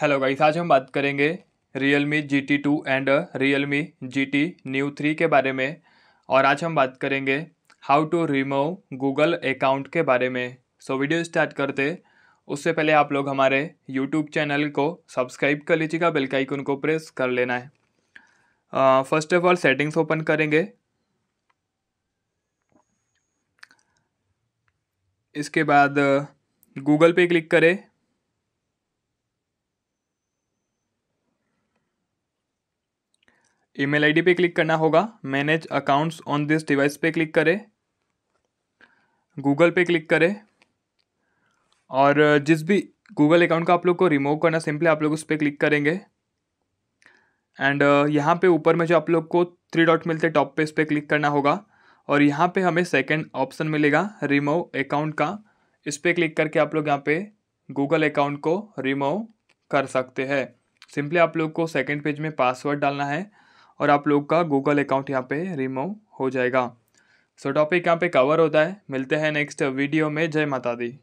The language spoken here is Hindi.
हेलो गाइस आज हम बात करेंगे Realme G T two and Realme G T Neo three के बारे में और आज हम बात करेंगे how to remove Google account के बारे में सो so, वीडियो स्टार्ट करते उससे पहले आप लोग हमारे यूट्यूब चैनल को सब्सक्राइब कर लीजिएगा बेल का आइकन को प्रेस कर लेना है first of all settings open करेंगे इसके बाद गूगल uh, पे क्लिक करें ईमेल आईडी पे क्लिक करना होगा manage accounts on this device पे क्लिक करें गूगल पे क्लिक करें और जिस भी गूगल अकाउंट का आप लोग को रिमूव करना सिंपली आप लोग उस पर क्लिक करेंगे एंड यहाँ पे ऊपर में जो आप लोग को थ्री डॉट मिलते टॉप पे इस पर क्लिक करना होगा और यहाँ पे हमें सेकंड ऑप्शन मिलेगा रिमूव अकाउंट का इस पर क्लिक करके आप लोग यहाँ पे गूगल अकाउंट को रिमूव कर सकते हैं सिंपली आप लोग को सेकंड पेज में पासवर्ड डालना है और आप लोग का गूगल अकाउंट यहाँ पे रिमूव हो जाएगा सो टॉपिक यहाँ पे कवर होता है मिलते हैं नेक्स्ट वीडियो में जय माता दी